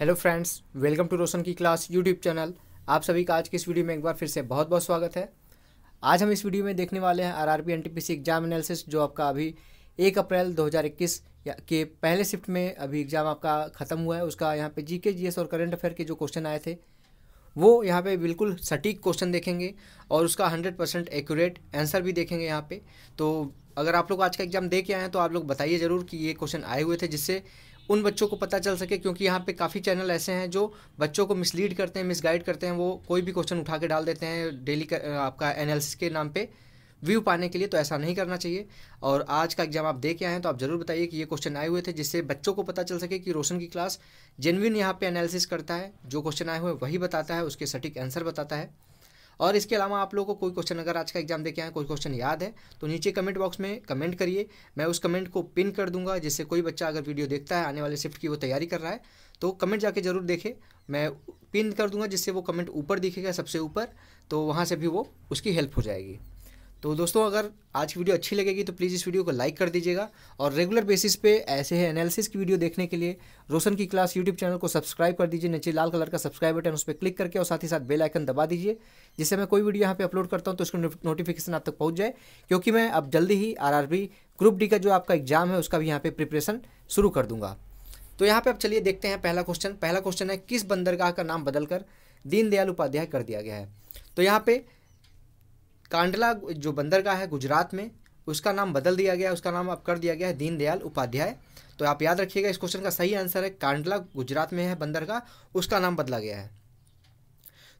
hello friends welcome to Roshan की class YouTube channel आप सभी का आज की इस वीडियो में एक बार फिर से बहुत बहुत स्वागत है आज हम इस वीडियो में देखने वाले हैं आरआरबी एनटीपीसी एग्जाम एनालिसिस जो आपका अभी एक अप्रैल 2021 के पहले शिफ्ट में अभी एग्ज़ाम आपका ख़त्म हुआ है उसका यहाँ पे जी एस और करेंट अफेयर के जो क्वेश्चन आए थे वो यहाँ पे बिल्कुल सटीक क्वेश्चन देखेंगे और उसका 100 परसेंट एक्यूरेट आंसर भी देखेंगे यहाँ पे तो अगर आप लोग आज का एग्ज़ाम दे के आए हैं तो आप लोग बताइए ज़रूर कि ये क्वेश्चन आए हुए थे जिससे उन बच्चों को पता चल सके क्योंकि यहाँ पे काफ़ी चैनल ऐसे हैं जो बच्चों को मिसलीड करते हैं मिसगाइड करते हैं वो कोई भी क्वेश्चन उठा के डाल देते हैं डेली आपका एनालिसिस के नाम पे व्यू पाने के लिए तो ऐसा नहीं करना चाहिए और आज का एग्जाम आप दे के आए हैं तो आप ज़रूर बताइए कि ये क्वेश्चन आए हुए थे जिससे बच्चों को पता चल सके कि रोशन की क्लास जेनविन यहाँ पे एनालिसिस करता है जो क्वेश्चन आए हुए वही बताता है उसके सटीक आंसर बताता है और इसके अलावा आप लोगों को कोई क्वेश्चन अगर आज का एग्जाम देखे आए कोई क्वेश्चन याद है तो नीचे कमेंट बॉक्स में कमेंट करिए मैं उस कमेंट को पिन कर दूंगा जिससे कोई बच्चा अगर वीडियो देखता है आने वाले शिफ्ट की वो तैयारी कर रहा है तो कमेंट जाके ज़रूर देखे मैं पिन कर दूंगा जिससे वो कमेंट ऊपर दिखेगा सबसे ऊपर तो वहाँ से भी वो उसकी हेल्प हो जाएगी तो दोस्तों अगर आज की वीडियो अच्छी लगेगी तो प्लीज़ इस वीडियो को लाइक कर दीजिएगा और रेगुलर बेसिस पे ऐसे ही एनालिसिस की वीडियो देखने के लिए रोशन की क्लास यूट्यूब चैनल को सब्सक्राइब कर दीजिए नीचे लाल कलर का सब्सक्राइब बटन उस पर क्लिक करके और साथ ही साथ बेल आइकन दबा दीजिए जिससे मैं कोई वीडियो यहाँ पे अपलोड करता हूँ तो उसका नोटिफिकेशन आप तक पहुँच जाए क्योंकि मैं अब जल्दी ही आर ग्रुप डी का जो आपका एग्जाम है उसका भी यहाँ पर प्रिपरेशन शुरू कर दूँगा तो यहाँ पर अब चलिए देखते हैं पहला क्वेश्चन पहला क्वेश्चन है किस बंदरगाह का नाम बदलकर दीनदयाल उपाध्याय कर दिया गया है तो यहाँ पर कांडला जो बंदरगाह है गुजरात में उसका नाम बदल दिया गया उसका नाम अब कर दिया गया है दीनदयाल उपाध्याय तो आप याद रखिएगा इस क्वेश्चन का सही आंसर है कांडला गुजरात में है बंदरगाह उसका नाम बदला गया है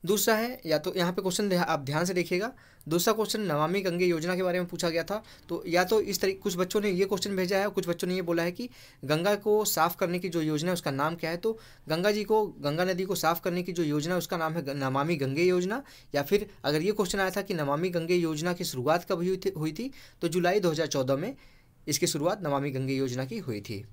दूसरा है या तो यहाँ पे क्वेश्चन आप ध्यान से देखिएगा दूसरा क्वेश्चन नमामि गंगे योजना के बारे में पूछा गया था तो या तो इस तरीके कुछ बच्चों ने ये क्वेश्चन भेजा है और कुछ बच्चों ने ये बोला है कि गंगा को साफ़ करने की जो योजना है उसका नाम क्या है तो गंगा जी को गंगा नदी को साफ़ करने की जो योजना है उसका नाम है नमामि गंगे योजना या फिर अगर ये क्वेश्चन आया था कि नमामि गंगे योजना की शुरुआत कब हुई थी हुई थी तो जुलाई दो में इसकी शुरुआत नमामि गंगे योजना की हुई थी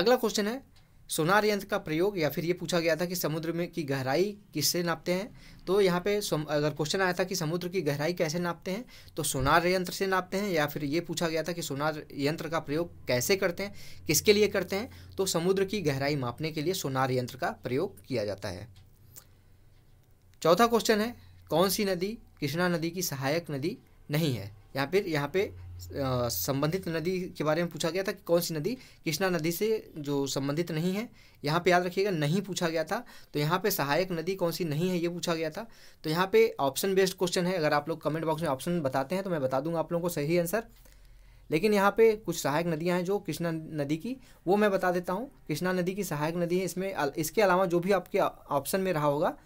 अगला क्वेश्चन है सोनार यंत्र का प्रयोग या फिर ये पूछा गया था कि समुद्र में की गहराई किससे नापते हैं तो यहाँ पे अगर क्वेश्चन आया था कि समुद्र की गहराई कैसे नापते हैं तो सोनार यंत्र से नापते हैं या फिर ये पूछा गया था कि सोनार यंत्र का प्रयोग कैसे करते हैं किसके लिए करते हैं तो समुद्र की गहराई मापने के लिए सोनार यंत्र का प्रयोग किया जाता है चौथा क्वेश्चन है कौन सी नदी कृष्णा नदी की सहायक नदी नहीं है या फिर यहाँ पे संबंधित नदी के बारे में पूछा गया था कि कौन सी नदी कृष्णा नदी से जो संबंधित नहीं है यहाँ पे याद रखिएगा नहीं पूछा गया था तो यहाँ पे सहायक नदी कौन सी नहीं है ये पूछा गया था तो यहाँ पे ऑप्शन बेस्ड क्वेश्चन है अगर आप लोग कमेंट बॉक्स में ऑप्शन बताते हैं तो मैं बता दूंगा आप लोगों को सही आंसर लेकिन यहाँ पे कुछ सहायक नदियाँ हैं जो कृष्णा नदी की वो मैं बता देता हूँ कृष्णा नदी की सहायक नदी है इसमें इसके अलावा जो भी आपके ऑप्शन में रहा होगा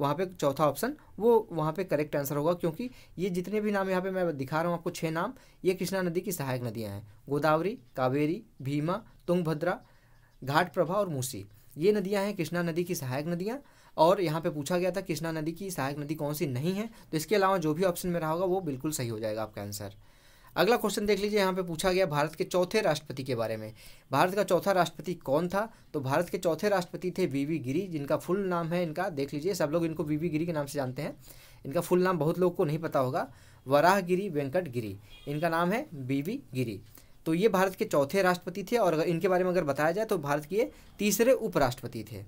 वहाँ पे चौथा ऑप्शन वो वहाँ पे करेक्ट आंसर होगा क्योंकि ये जितने भी नाम यहाँ पे मैं दिखा रहा हूँ आपको छः नाम ये कृष्णा नदी की सहायक नदियाँ हैं गोदावरी कावेरी भीमा तुंगभद्रा घाट प्रभा और मूसी ये नदियाँ हैं कृष्णा नदी की सहायक नदियाँ और यहाँ पे पूछा गया था कृष्णा नदी की सहायक नदी कौन सी नहीं है तो इसके अलावा जो भी ऑप्शन में रहा होगा वो बिल्कुल सही हो जाएगा आपका आंसर अगला क्वेश्चन देख लीजिए यहाँ पे पूछा गया भारत के चौथे राष्ट्रपति के बारे में भारत का चौथा राष्ट्रपति कौन था तो भारत के चौथे राष्ट्रपति थे वीवी गिरी जिनका फुल नाम है इनका देख लीजिए सब लोग इनको वीवी गिरी के नाम से जानते हैं इनका फुल नाम बहुत लोग को नहीं पता होगा वराह गिरी वेंकट गिरी इनका नाम है वी गिरी तो ये भारत के चौथे राष्ट्रपति थे और इनके बारे में अगर बताया जाए तो भारत के तीसरे उपराष्ट्रपति थे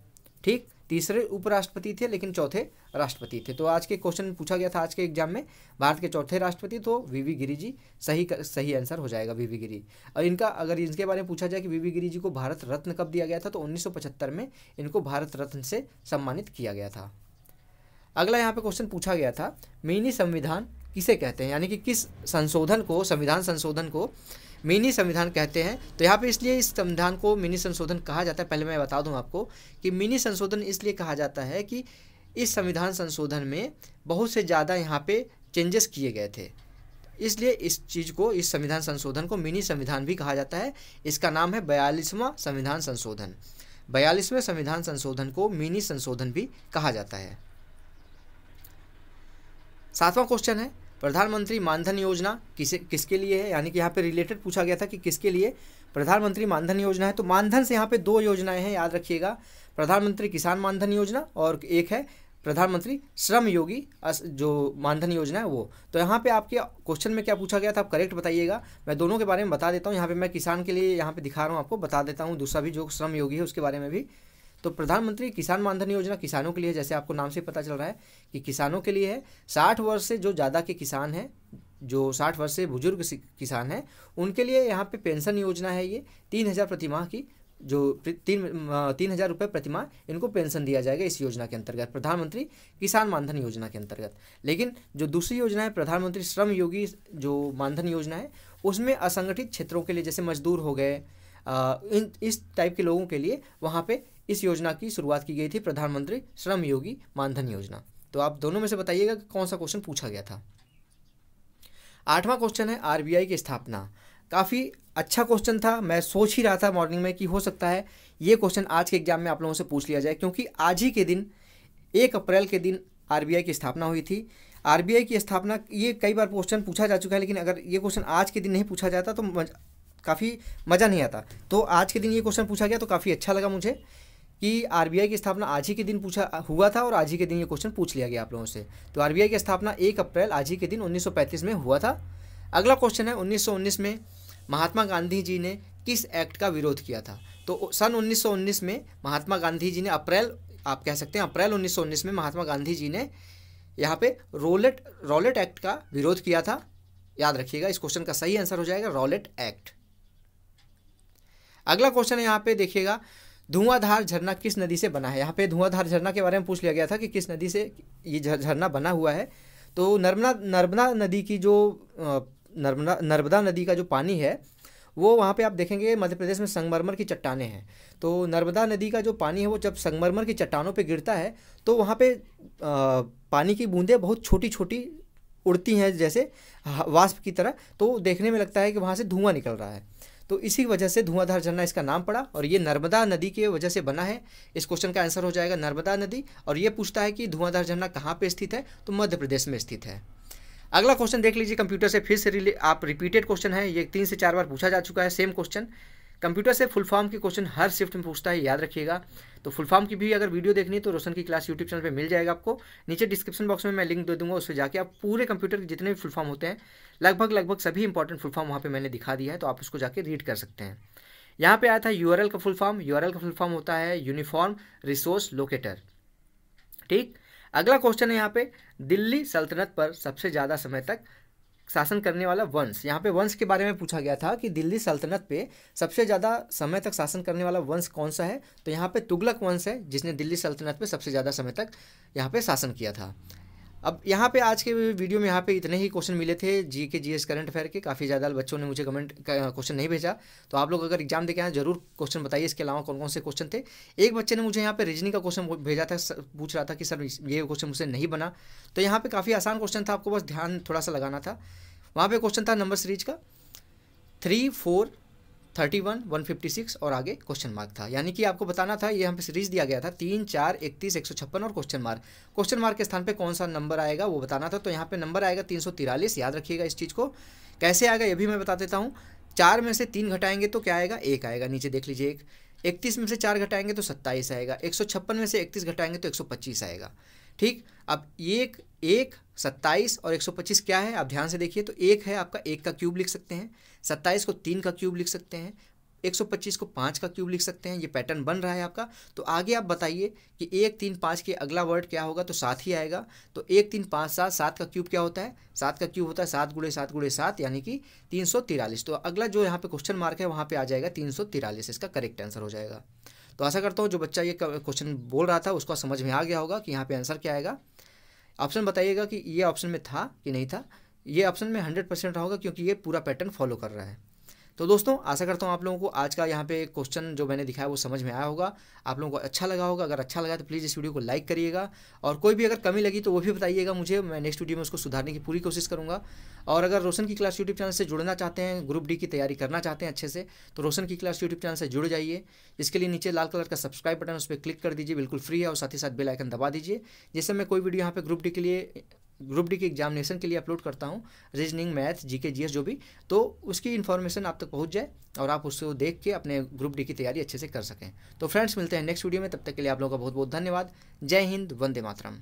ठीक तीसरे उपराष्ट्रपति थे लेकिन चौथे राष्ट्रपति थे तो आज के क्वेश्चन पूछा गया था आज के एग्जाम में भारत के चौथे राष्ट्रपति तो वीवी गिरी जी सही कर, सही आंसर हो जाएगा वीवी गिरी और इनका अगर इनके बारे में पूछा जाए कि वीवी गिरी जी को भारत रत्न कब दिया गया था तो 1975 में इनको भारत रत्न से सम्मानित किया गया था अगला यहाँ पर क्वेश्चन पूछा गया था मिनी संविधान किसे कहते हैं यानी कि किस संशोधन को संविधान संशोधन को मिनी संविधान कहते हैं तो यहाँ पे इसलिए इस संविधान को मिनी संशोधन कहा जाता है पहले मैं बता दूँ आपको कि मिनी संशोधन इसलिए कहा जाता है कि इस संविधान संशोधन में बहुत से ज़्यादा यहाँ पे चेंजेस किए गए थे इसलिए इस चीज़ को इस संविधान संशोधन को मिनी संविधान भी कहा जाता है इसका नाम है बयालीसवां संविधान संशोधन बयालीसवें संविधान संशोधन को मिनी संशोधन भी कहा जाता है सातवां क्वेश्चन है प्रधानमंत्री मानधन योजना किसे किसके लिए है यानी कि यहाँ पे रिलेटेड पूछा गया था कि किसके लिए प्रधानमंत्री मानधन योजना है तो मानधन से यहाँ पे दो योजनाएं हैं याद रखिएगा प्रधानमंत्री किसान मानधन योजना और एक है प्रधानमंत्री श्रम योगी जो मानधन योजना है वो तो यहाँ पे आपके क्वेश्चन में क्या पूछा गया था आप करेक्ट बताइएगा मैं दोनों के बारे में बता देता हूँ यहाँ पे मैं किसान के लिए यहाँ पे दिखा रहा हूँ आपको बता देता हूँ दूसरा भी जो श्रम योगी है उसके बारे में भी तो प्रधानमंत्री किसान मानधन योजना किसानों के लिए जैसे आपको नाम से पता चल रहा है कि किसानों के लिए है साठ वर्ष से जो ज़्यादा के किसान हैं जो साठ वर्ष से बुजुर्ग किसान हैं उनके लिए यहाँ पे पेंशन योजना है ये तीन हज़ार प्रतिमाह की जो तीन तीन हज़ार रुपये प्रतिमाह इनको पेंशन दिया जाएगा इस योजना के अंतर्गत प्रधानमंत्री किसान मानधन योजना के अंतर्गत लेकिन जो दूसरी योजना है प्रधानमंत्री श्रम योगी जो मानधन योजना है उसमें असंगठित क्षेत्रों के लिए जैसे मजदूर हो गए इन इस टाइप के लोगों के लिए वहाँ पे इस योजना की शुरुआत की गई थी प्रधानमंत्री श्रम योगी मानधन योजना तो आप दोनों में से बताइएगा कि कौन सा क्वेश्चन पूछा गया था आठवां क्वेश्चन है आरबीआई की स्थापना काफ़ी अच्छा क्वेश्चन था मैं सोच ही रहा था मॉर्निंग में कि हो सकता है ये क्वेश्चन आज के एग्जाम में आप लोगों से पूछ लिया जाए क्योंकि आज ही के दिन एक अप्रैल के दिन आरबीआई की स्थापना हुई थी आरबीआई की स्थापना ये कई बार क्वेश्चन पूछा जा चुका है लेकिन अगर ये क्वेश्चन आज के दिन नहीं पूछा जाता तो मज, काफ़ी मज़ा नहीं आता तो आज के दिन ये क्वेश्चन पूछा गया तो काफ़ी अच्छा लगा मुझे कि आरबीआई की स्थापना आज ही के दिन पूछा हुआ था और आज ही के दिन ये क्वेश्चन पूछ लिया गया आप लोगों से तो आरबीआई की स्थापना एक अप्रैल आज ही के दिन उन्नीस में हुआ था अगला क्वेश्चन है उन्नीस में महात्मा गांधी जी ने किस एक्ट का विरोध किया था तो सन उन्नीस में महात्मा गांधी जी ने अप्रैल आप कह सकते हैं अप्रैल उन्नीस में महात्मा गांधी जी ने यहाँ पे रोलेट रॉलेट एक्ट का विरोध किया था याद रखिएगा इस क्वेश्चन का सही आंसर हो जाएगा रॉलेट एक्ट अगला क्वेश्चन है यहाँ पे देखिएगा धुआंधार झरना किस नदी से बना है यहाँ पे धुआंधार झरना के बारे में पूछ लिया गया था कि किस नदी से ये झरना बना हुआ है तो नर्मदा नर्मदा नदी की जो नर्मदा नर्मदा नदी का जो पानी है वो वहाँ पे आप देखेंगे मध्य प्रदेश में संगमरमर की चट्टाने हैं तो नर्मदा नदी का जो पानी है वो जब संगमरमर की चट्टानों पे गिरता है तो वहाँ पे पानी की बूंदें बहुत छोटी छोटी उड़ती हैं जैसे वाष्प की तरह तो देखने में लगता है कि वहाँ से धुआं निकल रहा है तो इसी वजह से धुआंधार झरना इसका नाम पड़ा और ये नर्मदा नदी के वजह से बना है इस क्वेश्चन का आंसर हो जाएगा नर्मदा नदी और ये पूछता है कि धुआंधार झरना कहाँ पर स्थित है तो मध्य प्रदेश में स्थित है अगला क्वेश्चन देख लीजिए कंप्यूटर से फिर से आप रिपीटेड क्वेश्चन है ये तीन से चार बार पूछा जा चुका है सेम क्वेश्चन कंप्यूटर से फुल फॉर्म के क्वेश्चन हर शिफ्ट में पूछता है याद रखिएगा तो फुल फॉर्म की भी अगर वीडियो देखनी है तो रोशन की क्लास यूट्यूब चैनल पे मिल जाएगा आपको नीचे डिस्क्रिप्शन बॉक्स में मैं लिंक दे दूंगा उससे जाके आप पूरे कंप्यूटर के जितने भी फुल फॉर्म होते हैं लगभग लगभग सभी इंपॉर्टेंट फुल फॉर्म वहाँ पर मैंने दिखा दिया है तो आप उसको जाकर रीड कर सकते हैं यहाँ पर आया था यू का फुल फॉर्म यू का फुल फॉर्म होता है यूनिफॉर्म रिसोर्स लोकेटर ठीक अगला क्वेश्चन है यहाँ पे दिल्ली सल्तनत पर सबसे ज़्यादा समय तक शासन करने वाला वंश यहाँ पे वंश के बारे में पूछा गया था कि दिल्ली सल्तनत पे सबसे ज़्यादा समय तक शासन करने वाला वंश कौन सा है तो यहाँ पे तुगलक वंश है जिसने दिल्ली सल्तनत पे सबसे ज़्यादा समय तक यहाँ पे शासन किया था अब यहाँ पे आज के वीडियो में यहाँ पे इतने ही क्वेश्चन मिले थे जी के जी एस करंट अफेयर के काफ़ी ज़्यादा बच्चों ने मुझे कमेंट क्वेश्चन नहीं भेजा तो आप लोग अगर एग्जाम देखें आए जरूर क्वेश्चन बताइए इसके अलावा कौन कौन से क्वेश्चन थे एक बच्चे ने मुझे यहाँ पे रीजनिंग का क्वेश्चन भेजा था पूछ रहा था कि सर ये क्वेश्चन मुझसे नहीं बना तो यहाँ पर काफ़ी आसान क्वेश्चन था आपको बस ध्यान थोड़ा सा लगाना था वहाँ पर क्वेश्चन था नंबर सीरीज का three four thirty one one fifty six और आगे क्वेश्चन मार्क था यानी कि आपको बताना था ये हम पे सीरीज दिया गया था तीन चार इकतीस एक सौ छप्पन और क्वेश्चन मार्क क्वेश्चन मार्क के स्थान पे कौन सा नंबर आएगा वो बताना था तो यहाँ पे नंबर आएगा तीन सौ तिरालीस याद रखिएगा इस चीज़ को कैसे आएगा ये भी मैं बता देता हूँ चार में से तीन घटाएंगे तो क्या आएगा एक आएगा नीचे देख लीजिए एक इकतीस में से चार घटाएंगे तो सत्ताईस आएगा एक सौ छप्पन में से इकतीस घटाएंगे तो एक सौ पच्चीस आएगा ठीक अब ये एक एक सत्ताईस और एक सौ पच्चीस क्या है आप ध्यान से देखिए तो एक है आपका एक का क्यूब लिख सकते हैं सत्ताईस को तीन का क्यूब लिख सकते हैं एक सौ पच्चीस को पाँच का क्यूब लिख सकते हैं ये पैटर्न बन रहा है आपका तो आगे आप बताइए कि एक तीन पाँच के अगला वर्ड क्या होगा तो सात ही आएगा तो एक तीन पाँच सात सात का क्यूब क्या होता है सात का क्यूब होता है सात गुड़े सात गुड़े सात यानी कि तीन सौ तिरालीस तो अगला जो यहाँ पे क्वेश्चन मार्क है वहाँ पे आ जाएगा तीन सौ तिरालीस इसका करेक्ट आंसर हो जाएगा तो आशा करता हूँ जो बच्चा ये क्वेश्चन बोल रहा था उसको समझ में आ गया होगा कि यहाँ पे आंसर क्या आएगा ऑप्शन बताइएगा कि ये ऑप्शन में था कि नहीं था ये ऑप्शन में हंड्रेड परसेंट होगा क्योंकि ये पूरा पैटर्न फॉलो कर रहा है तो दोस्तों आशा करता हूँ आप लोगों को आज का यहाँ पे क्वेश्चन जो मैंने दिखाया वो समझ में आया होगा आप लोगों को अच्छा लगा होगा अगर अच्छा लगा तो प्लीज़ इस वीडियो को लाइक करिएगा और कोई भी अगर कमी लगी तो वो भी बताइएगा मुझे मैं नेक्स्ट वीडियो में उसको सुधारने की पूरी कोशिश करूँगा और अगर रोशन की क्लास यूट्यूब चैनल से जुड़ना चाहते हैं ग्रुप डी की तैयारी करना चाहते हैं अच्छे से तो रोशन की क्लास यूट्यूब चैनल से जुड़ जाइए इसके लिए नीचे लाल कलर का सब्सक्राइब बटन उस पर क्लिक कर दीजिए बिल्कुल फ्री है और साथ ही साथ बेलाइकन दबा दीजिए जैसे मैं कोई वीडियो यहाँ पर ग्रुप डी के लिए ग्रुप डी के एग्जामिनेशन के लिए अपलोड करता हूँ रीजनिंग मैथ जीके जीएस जो भी तो उसकी इन्फॉर्मेशन आप तक पहुँच जाए और आप उसको देख के अपने ग्रुप डी की तैयारी अच्छे से कर सकें तो फ्रेंड्स मिलते हैं नेक्स्ट वीडियो में तब तक के लिए आप लोगों का बहुत बहुत धन्यवाद जय हिंद वंदे मातरम